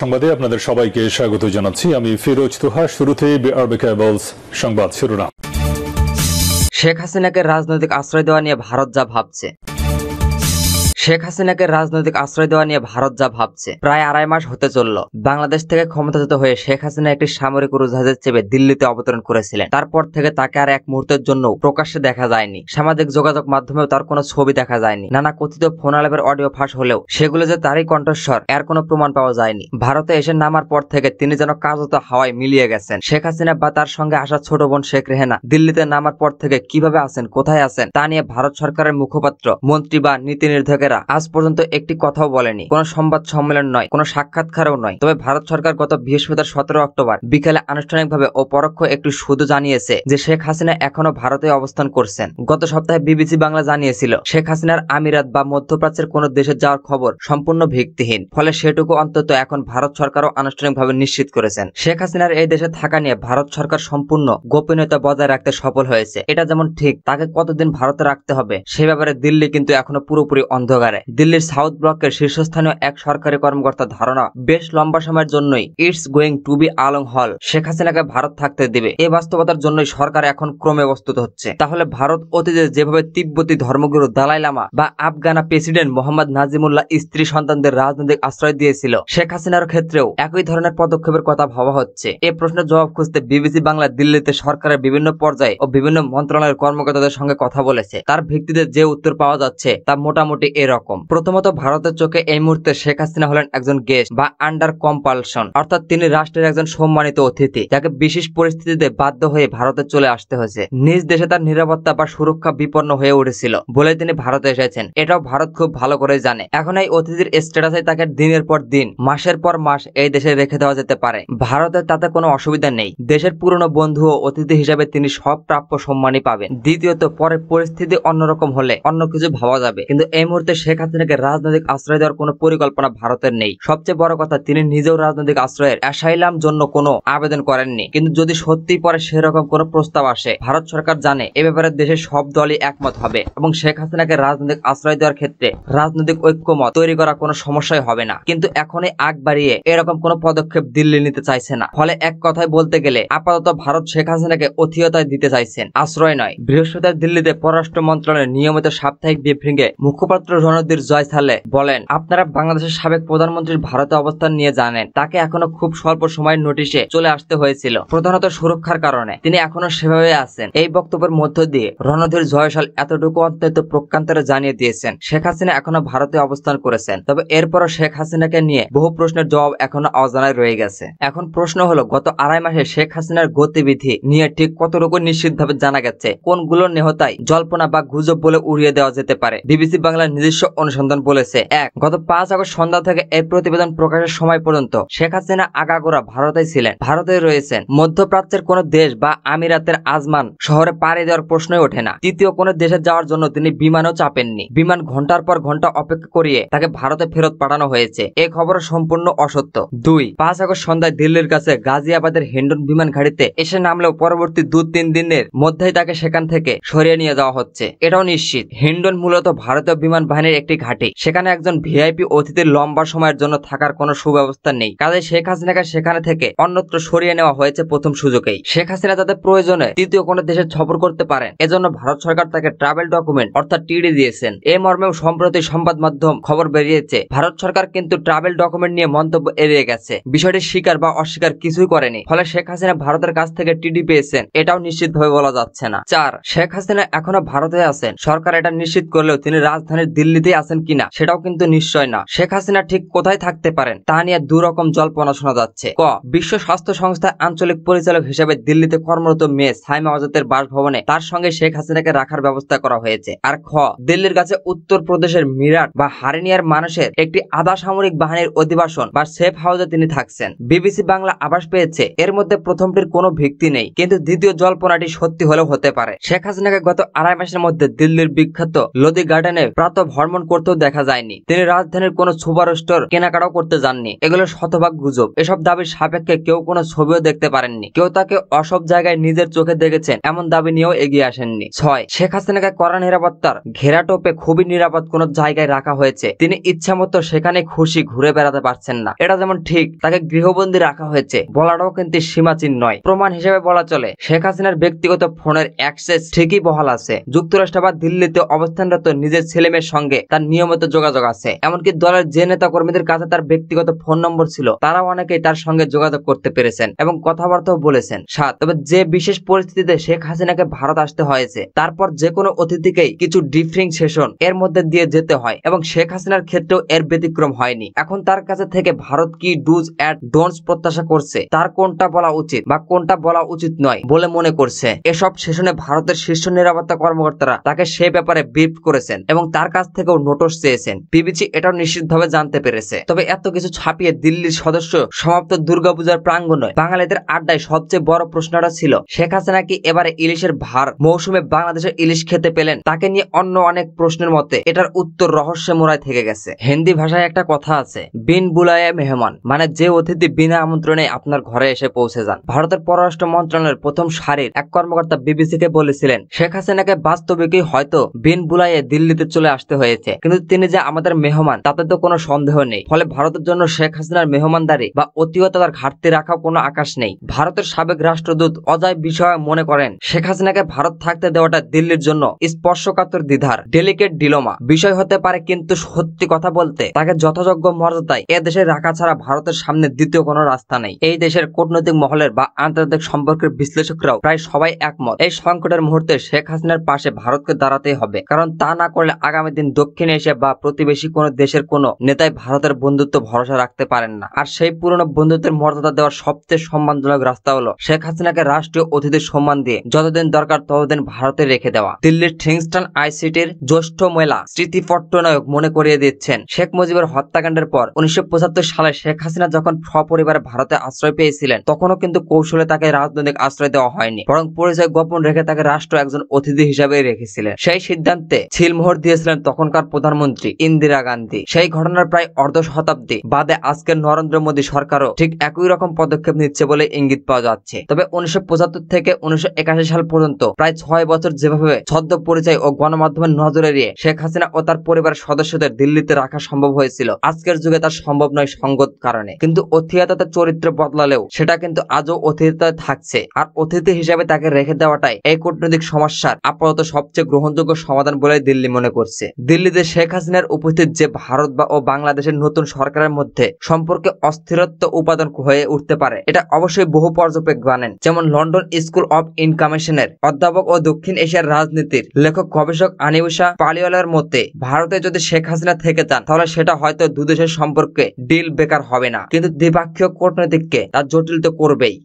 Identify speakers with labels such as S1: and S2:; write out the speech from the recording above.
S1: সংবাদে আপনাদের সবাইকে স্বাগত জানাচ্ছি আমি ফিরোজ তোহা শুরুতে সংবাদ শেখ হাসিনাকে রাজনৈতিক আশ্রয় দেওয়া নিয়ে ভারত যা ভাবছে শেখ হাসিনাকে রাজনৈতিক আশ্রয় দেওয়া নিয়ে ভারত যা ভাবছে প্রায় আড়াই মাস হতে চলল বাংলাদেশ থেকে ক্ষমতাচ্যুত হয়ে শেখ হাসিনা একটি সামরিক উড়োজাহাজের চেপে দিল্লিতে অবতরণ করেছিলেন তারপর থেকে তাকে আর এক মুহূর্তের জন্য প্রকাশ্যে দেখা যায়নি সামাজিক যোগাযোগ মাধ্যমেও তার কোনো ছবি দেখা যায়নি নানা কথিত ফোন আলাপের অডিও ফাঁস হলেও সেগুলো যে তারই কণ্ঠস্বর এর কোনো প্রমাণ পাওয়া যায়নি ভারতে এসে নামার পর থেকে তিনি যেন কার্যত হাওয়ায় মিলিয়ে গেছেন শেখ হাসিনা বা তার সঙ্গে আসা ছোট বোন শেখ রেহেনা দিল্লিতে নামার পর থেকে কিভাবে আছেন কোথায় আছেন তা নিয়ে ভারত সরকারের মুখপাত্র মন্ত্রী বা নীতি নির্ধারকের নেতারা আজ পর্যন্ত একটি কথাও বলেনি কোনো সংবাদ সম্মেলন নয় কোনো সাক্ষাৎকারও নয় তবে ভারত সরকার গত বৃহস্পতিবার সতেরো অক্টোবর বিকেলে আনুষ্ঠানিকভাবে ও পরোক্ষ একটি শুধু জানিয়েছে যে শেখ হাসিনা এখনো ভারতে অবস্থান করছেন গত সপ্তাহে বিবিসি বাংলা জানিয়েছিল শেখ হাসিনার আমিরাত বা মধ্যপ্রাচ্যের কোন দেশে যাওয়ার খবর সম্পূর্ণ ভিত্তিহীন ফলে সেটুকু অন্তত এখন ভারত সরকারও আনুষ্ঠানিকভাবে নিশ্চিত করেছেন শেখ হাসিনার এই দেশে থাকা নিয়ে ভারত সরকার সম্পূর্ণ গোপনীয়তা বজায় রাখতে সফল হয়েছে এটা যেমন ঠিক তাকে কতদিন ভারতে রাখতে হবে সে ব্যাপারে দিল্লি কিন্তু এখনো পুরোপুরি অন্ধকার অন্ধকারে দিল্লির সাউথ ব্লকের শীর্ষস্থানীয় এক সরকারি কর্মকর্তা ধারণা বেশ লম্বা সময়ের জন্যই it's going to be along হল শেখ হাসিনাকে ভারত থাকতে দিবে এ বাস্তবতার জন্যই সরকার এখন ক্রমে প্রস্তুত হচ্ছে তাহলে ভারত অতীতে যেভাবে তিব্বতী ধর্মগুরু দালাই লামা বা আফগানা প্রেসিডেন্ট মোহাম্মদ নাজিমুল্লাহ স্ত্রী সন্তানদের রাজনৈতিক আশ্রয় দিয়েছিল শেখ হাসিনার ক্ষেত্রেও একই ধরনের পদক্ষেপের কথা ভাবা হচ্ছে এ প্রশ্নের জবাব খুঁজতে বিবিসি বাংলা দিল্লিতে সরকারের বিভিন্ন পর্যায়ে ও বিভিন্ন মন্ত্রণালয়ের কর্মকর্তাদের সঙ্গে কথা বলেছে তার ভিত্তিতে যে উত্তর পাওয়া যাচ্ছে তা মোটামুটি এর এরকম প্রথমত ভারতের চোখে এই মুহূর্তে শেখ হাসিনা হলেন একজন গেস্ট বা আন্ডার কম্পালশন অর্থাৎ তিনি রাষ্ট্রের একজন সম্মানিত অতিথি যাকে বিশেষ পরিস্থিতিতে বাধ্য হয়ে ভারতে চলে আসতে হয়েছে নিজ দেশে তার নিরাপত্তা বা সুরক্ষা বিপন্ন হয়ে উঠেছিল বলে তিনি ভারতে এসেছেন এটাও ভারত খুব ভালো করে জানে এখন এই অতিথির স্ট্যাটাসে তাকে দিনের পর দিন মাসের পর মাস এই দেশে রেখে দেওয়া যেতে পারে ভারতে তাতে কোনো অসুবিধা নেই দেশের পুরনো বন্ধু ও অতিথি হিসাবে তিনি সব প্রাপ্য সম্মানই পাবেন দ্বিতীয়ত পরে পরিস্থিতি অন্যরকম হলে অন্য কিছু ভাবা যাবে কিন্তু এই মুহূর্তে শেখ হাসিনাকে রাজনৈতিক আশ্রয় দেওয়ার কোন পরিকল্পনা ভারতের নেই সবচেয়ে বড় কথা তিনি নিজেও রাজনৈতিক আশ্রয়ের অ্যাসাইলাম জন্য কোনো আবেদন করেননি কিন্তু যদি সত্যি পরে সেরকম কোন প্রস্তাব আসে ভারত সরকার জানে এ ব্যাপারে দেশের সব দলই একমত হবে এবং শেখ হাসিনাকে রাজনৈতিক আশ্রয় দেওয়ার ক্ষেত্রে রাজনৈতিক ঐক্যমত তৈরি করা কোনো সমস্যাই হবে না কিন্তু এখনই আগ বাড়িয়ে এরকম কোন পদক্ষেপ দিল্লি নিতে চাইছে না ফলে এক কথায় বলতে গেলে আপাতত ভারত শেখ হাসিনাকে অথিয়তায় দিতে চাইছেন আশ্রয় নয় বৃহস্পতিবার দিল্লিতে পররাষ্ট্র মন্ত্রণালয়ের নিয়মিত সাপ্তাহিক ব্রিফিং এ মুখপাত্র মনোদ্দির জয় সালে বলেন আপনারা বাংলাদেশের সাবেক প্রধানমন্ত্রীর ভারতে অবস্থান নিয়ে জানেন তাকে এখনো খুব স্বল্প সময়ের নোটিশে চলে আসতে হয়েছিল প্রধানত সুরক্ষার কারণে তিনি এখনো সেভাবে আছেন এই বক্তব্যের মধ্য দিয়ে রণধীর জয়সাল এতটুকু অত্যন্ত প্রকান্তরে জানিয়ে দিয়েছেন শেখ হাসিনা এখনো ভারতে অবস্থান করেছেন তবে এরপরও শেখ হাসিনাকে নিয়ে বহু প্রশ্নের জবাব এখনো অজানায় রয়ে গেছে এখন প্রশ্ন হলো গত আড়াই মাসে শেখ হাসিনার গতিবিধি নিয়ে ঠিক কতটুকু নিশ্চিতভাবে জানা গেছে কোনগুলো নেহতায় জল্পনা বা গুজব বলে উড়িয়ে দেওয়া যেতে পারে বিবিসি বাংলার নিজস্ব নিজস্ব অনুসন্ধান বলেছে এক গত পাঁচ আগস্ট সন্ধ্যা থেকে এই প্রতিবেদন প্রকাশের সময় পর্যন্ত শেখ হাসিনা আগাগোড়া ভারতে ছিলেন ভারতে রয়েছেন মধ্যপ্রাচ্যের কোন দেশ বা আমিরাতের আজমান শহরে পাড়ি দেওয়ার প্রশ্নই ওঠে না তৃতীয় কোন দেশে যাওয়ার জন্য তিনি বিমানও চাপেননি বিমান ঘন্টার পর ঘন্টা অপেক্ষা করিয়ে তাকে ভারতে ফেরত পাঠানো হয়েছে এ খবর সম্পূর্ণ অসত্য দুই পাঁচ আগস্ট সন্ধ্যায় দিল্লির কাছে গাজিয়াবাদের হিন্ডন বিমান ঘাড়িতে এসে নামলেও পরবর্তী দু তিন দিনের মধ্যেই তাকে সেখান থেকে সরিয়ে নিয়ে যাওয়া হচ্ছে এটাও নিশ্চিত হিন্ডন মূলত ভারতীয় বিমান বাহিনী রাজধানীর একটি ঘাটে সেখানে একজন ভিআইপি অতিথির লম্বা সময়ের জন্য থাকার কোনো সুব্যবস্থা নেই কাজে শেখ হাসিনাকে সেখানে থেকে অন্যত্র সরিয়ে নেওয়া হয়েছে প্রথম সুযোগেই শেখ হাসিনা যাতে প্রয়োজনে তৃতীয় কোনো দেশে সফর করতে পারেন এজন্য ভারত সরকার তাকে ট্রাভেল ডকুমেন্ট অর্থাৎ টিডি দিয়েছেন এ মর্মেও সম্প্রতি সংবাদ মাধ্যম খবর বেরিয়েছে ভারত সরকার কিন্তু ট্রাভেল ডকুমেন্ট নিয়ে মন্তব্য এড়িয়ে গেছে বিষয়টি স্বীকার বা অস্বীকার কিছুই করেনি ফলে শেখ হাসিনা ভারতের কাছ থেকে টিডি পেয়েছেন এটাও নিশ্চিতভাবে বলা যাচ্ছে না চার শেখ হাসিনা এখনো ভারতে আছেন সরকার এটা নিশ্চিত করলেও তিনি রাজধানীর দিল্লি দিল্লিতে আছেন কিনা সেটাও কিন্তু নিশ্চয় না শেখ হাসিনা ঠিক কোথায় থাকতে পারেন তা নিয়ে দু রকম জল্পনা শোনা যাচ্ছে ক বিশ্ব স্বাস্থ্য সংস্থা আঞ্চলিক পরিচালক হিসেবে দিল্লিতে কর্মরত মেয়ে সাইমা আজাদের বাসভবনে তার সঙ্গে শেখ হাসিনাকে রাখার ব্যবস্থা করা হয়েছে আর খ দিল্লির কাছে উত্তরপ্রদেশের মিরাট বা হারিনিয়ার মানুষের একটি আধা সামরিক বাহিনীর অধিবাসন বা সেফ হাউসে তিনি থাকছেন বিবিসি বাংলা আবাস পেয়েছে এর মধ্যে প্রথমটির কোনো ভিত্তি নেই কিন্তু দ্বিতীয় জল্পনাটি সত্যি হলেও হতে পারে শেখ হাসিনাকে গত আড়াই মাসের মধ্যে দিল্লির বিখ্যাত লোদি গার্ডেনে প্রাত ভ্রমণ করতেও দেখা যায়নি তিনি রাজধানীর কোনো সুপার স্টোর কেনাকাটাও করতে যাননি এগুলো শতভাগ গুজব এসব দাবির সাপেক্ষে কেউ কোনো ছবিও দেখতে পারেননি কেউ তাকে অসব জায়গায় নিজের চোখে দেখেছেন এমন দাবি নিয়েও এগিয়ে আসেননি ছয় শেখ হাসিনাকে করা নিরাপত্তার ঘেরাটোপে খুবই নিরাপদ কোন জায়গায় রাখা হয়েছে তিনি ইচ্ছামতো সেখানে খুশি ঘুরে বেড়াতে পারছেন না এটা যেমন ঠিক তাকে গৃহবন্দী রাখা হয়েছে বলাটাও কিন্তু সীমাচীন নয় প্রমাণ হিসেবে বলা চলে শেখ হাসিনার ব্যক্তিগত ফোনের অ্যাক্সেস ঠিকই বহাল আছে যুক্তরাষ্ট্র বা দিল্লিতে অবস্থানরত নিজের ছেলেমেয়ের সঙ্গে সঙ্গে তার নিয়মিত যোগাযোগ আছে এমনকি দলের যে নেতা কর্মীদের কাছে তার ব্যক্তিগত ফোন নম্বর ছিল তারা অনেকেই তার সঙ্গে যোগাযোগ করতে পেরেছেন এবং কথাবার্তাও বলেছেন সাত তবে যে বিশেষ পরিস্থিতিতে শেখ হাসিনাকে ভারত আসতে হয়েছে তারপর যে কোনো অতিথিকেই কিছু ডিফ্রিং সেশন এর মধ্যে দিয়ে যেতে হয় এবং শেখ হাসিনার ক্ষেত্রেও এর ব্যতিক্রম হয়নি এখন তার কাছে থেকে ভারত কি ডুজ অ্যাট ডোন্টস প্রত্যাশা করছে তার কোনটা বলা উচিত বা কোনটা বলা উচিত নয় বলে মনে করছে এসব সেশনে ভারতের শীর্ষ নিরাপত্তা কর্মকর্তারা তাকে সে ব্যাপারে ব্রিফ করেছেন এবং তার কাছ থেকে থেকেও নোটস চেয়েছেন বিবিসি এটাও নিশ্চিতভাবে জানতে পেরেছে তবে এত কিছু ছাপিয়ে দিল্লির সদস্য সমাপ্ত দুর্গাপূজার প্রাঙ্গণে বাঙালিদের আড্ডায় সবচেয়ে বড় প্রশ্নটা ছিল শেখ হাসিনা কি এবারে ইলিশের ভার মৌসুমে বাংলাদেশের ইলিশ খেতে পেলেন তাকে নিয়ে অন্য অনেক প্রশ্নের মতে এটার উত্তর রহস্যে মোড়ায় থেকে গেছে হিন্দি ভাষায় একটা কথা আছে বিন বুলায় মেহমান মানে যে অতিথি বিনা আমন্ত্রণে আপনার ঘরে এসে পৌঁছে যান ভারতের পররাষ্ট্র মন্ত্রণালয়ের প্রথম সারির এক কর্মকর্তা বিবিসিকে বলেছিলেন শেখ হাসিনাকে বাস্তবিকই হয়তো বিন বুলাইয়ে দিল্লিতে চলে আসতে হয়েছে হয়েছে কিন্তু তিনি যে আমাদের মেহমান তাতে তো কোনো সন্দেহ নেই ফলে ভারতের জন্য শেখ হাসিনার মেহমানদারি বা অতিহতার ঘাটতি রাখা কোনো আকাশ নেই ভারতের সাবেক রাষ্ট্রদূত অজয় বিষয় মনে করেন শেখ হাসিনাকে ভারত থাকতে দেওয়াটা দিল্লির জন্য স্পর্শকাতর দ্বিধার ডেলিকেট ডিলোমা বিষয় হতে পারে কিন্তু সত্যি কথা বলতে তাকে যথাযোগ্য মর্যাদায় এ দেশে রাখা ছাড়া ভারতের সামনে দ্বিতীয় কোনো রাস্তা নেই এই দেশের কূটনৈতিক মহলের বা আন্তর্জাতিক সম্পর্কের বিশ্লেষকরাও প্রায় সবাই একমত এই সংকটের মুহূর্তে শেখ হাসিনার পাশে ভারতকে দাঁড়াতেই হবে কারণ তা না করলে আগামী দিন দক্ষিণ এশিয়া বা প্রতিবেশী কোনো দেশের কোনো নেতাই ভারতের বন্ধুত্ব ভরসা রাখতে পারেন না আর সেই পুরনো বন্ধুত্বের মর্যাদা দেওয়ার সবচেয়ে সম্মানজনক রাস্তা হলো শেখ হাসিনাকে রাষ্ট্রীয় অতিথির সম্মান দিয়ে যতদিন দরকার ততদিন ভারতে রেখে দেওয়া দিল্লির থিংস্টন আইসিটির জ্যেষ্ঠ মেলা পট্টনায়ক মনে করিয়ে দিচ্ছেন শেখ মুজিবের হত্যাকাণ্ডের পর উনিশশো সালে শেখ হাসিনা যখন সপরিবারে ভারতে আশ্রয় পেয়েছিলেন তখনও কিন্তু কৌশলে তাকে রাজনৈতিক আশ্রয় দেওয়া হয়নি বরং পরিচয় গোপন রেখে তাকে রাষ্ট্র একজন অতিথি হিসাবে রেখেছিলেন সেই সিদ্ধান্তে ছিলমোহর দিয়েছিলেন তখন তখনকার প্রধানমন্ত্রী ইন্দিরা গান্ধী সেই ঘটনার প্রায় অর্ধ শতাব্দী বাদে আজকের নরেন্দ্র মোদী সরকারও ঠিক একই রকম পদক্ষেপ নিচ্ছে বলে ইঙ্গিত পাওয়া যাচ্ছে তবে উনিশশো থেকে উনিশশো সাল পর্যন্ত প্রায় ছয় বছর যেভাবে ছদ্ম পরিচয় ও গণমাধ্যমের নজর এড়িয়ে শেখ হাসিনা ও তার পরিবারের সদস্যদের দিল্লিতে রাখা সম্ভব হয়েছিল আজকের যুগে তার সম্ভব নয় সঙ্গত কারণে কিন্তু অতিথিতা চরিত্র বদলালেও সেটা কিন্তু আজও অতিথিতায় থাকছে আর অতিথি হিসাবে তাকে রেখে দেওয়াটাই এই কূটনৈতিক সমস্যার আপাতত সবচেয়ে গ্রহণযোগ্য সমাধান বলে দিল্লি মনে করছে দিল্লিতে শেখ হাসিনার উপস্থিত যে ভারত বা ও বাংলাদেশের নতুন সরকারের মধ্যে সম্পর্কে অস্থিরত্ব উপাদান হয়ে উঠতে পারে এটা অবশ্যই বহু পর্যবেক জানেন যেমন লন্ডন স্কুল অব ইনকামেশনের অধ্যাপক ও দক্ষিণ এশিয়ার রাজনীতির লেখক গবেষক আনিউষা পালিওয়ালার মতে ভারতে যদি শেখ হাসিনা থেকে যান তাহলে সেটা হয়তো দুদেশের সম্পর্কে ডিল বেকার হবে না কিন্তু দ্বিপাক্ষীয় কূটনীতিককে তা জটিল তো করবেই